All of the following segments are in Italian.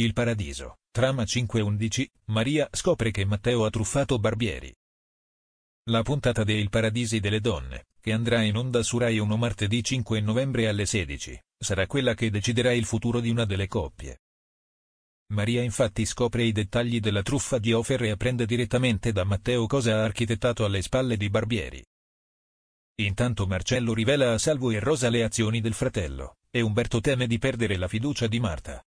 Il paradiso, trama 5.11, Maria scopre che Matteo ha truffato Barbieri. La puntata dei Il Paradisi delle donne, che andrà in onda su Rai 1 martedì 5 novembre alle 16, sarà quella che deciderà il futuro di una delle coppie. Maria infatti scopre i dettagli della truffa di Offer e apprende direttamente da Matteo cosa ha architettato alle spalle di Barbieri. Intanto Marcello rivela a Salvo e Rosa le azioni del fratello, e Umberto teme di perdere la fiducia di Marta.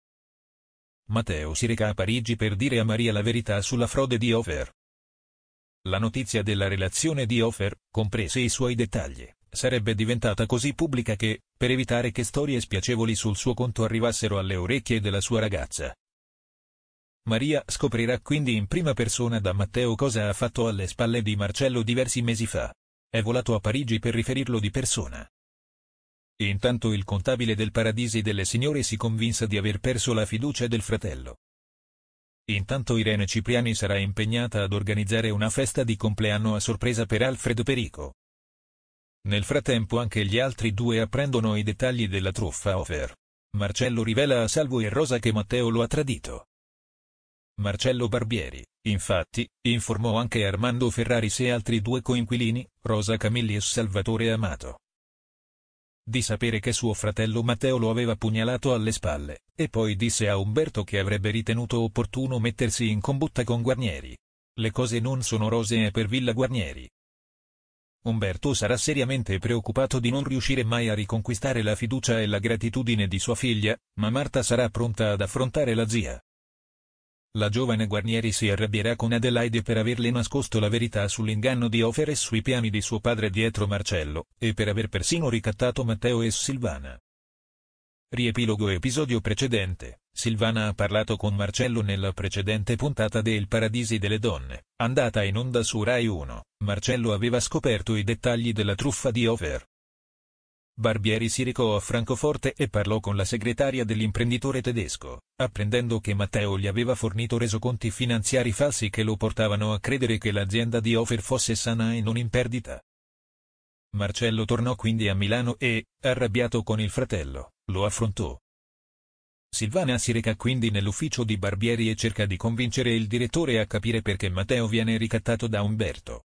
Matteo si reca a Parigi per dire a Maria la verità sulla frode di Offer. La notizia della relazione di Offer, comprese i suoi dettagli, sarebbe diventata così pubblica che, per evitare che storie spiacevoli sul suo conto arrivassero alle orecchie della sua ragazza. Maria scoprirà quindi in prima persona da Matteo cosa ha fatto alle spalle di Marcello diversi mesi fa. È volato a Parigi per riferirlo di persona intanto il contabile del Paradisi delle Signore si convinse di aver perso la fiducia del fratello. Intanto Irene Cipriani sarà impegnata ad organizzare una festa di compleanno a sorpresa per Alfredo Perico. Nel frattempo anche gli altri due apprendono i dettagli della truffa Ofer. Marcello rivela a Salvo e Rosa che Matteo lo ha tradito. Marcello Barbieri, infatti, informò anche Armando Ferraris e altri due coinquilini, Rosa Camilli e Salvatore Amato, di sapere che suo fratello Matteo lo aveva pugnalato alle spalle, e poi disse a Umberto che avrebbe ritenuto opportuno mettersi in combutta con Guarnieri. Le cose non sono rosee per Villa Guarnieri. Umberto sarà seriamente preoccupato di non riuscire mai a riconquistare la fiducia e la gratitudine di sua figlia, ma Marta sarà pronta ad affrontare la zia. La giovane Guarnieri si arrabbierà con Adelaide per averle nascosto la verità sull'inganno di Ofer e sui piani di suo padre dietro Marcello, e per aver persino ricattato Matteo e Silvana. Riepilogo episodio precedente, Silvana ha parlato con Marcello nella precedente puntata del Paradisi delle Donne, andata in onda su Rai 1, Marcello aveva scoperto i dettagli della truffa di Over, Barbieri si recò a Francoforte e parlò con la segretaria dell'imprenditore tedesco, apprendendo che Matteo gli aveva fornito resoconti finanziari falsi che lo portavano a credere che l'azienda di Offer fosse sana e non in perdita. Marcello tornò quindi a Milano e, arrabbiato con il fratello, lo affrontò. Silvana si reca quindi nell'ufficio di Barbieri e cerca di convincere il direttore a capire perché Matteo viene ricattato da Umberto.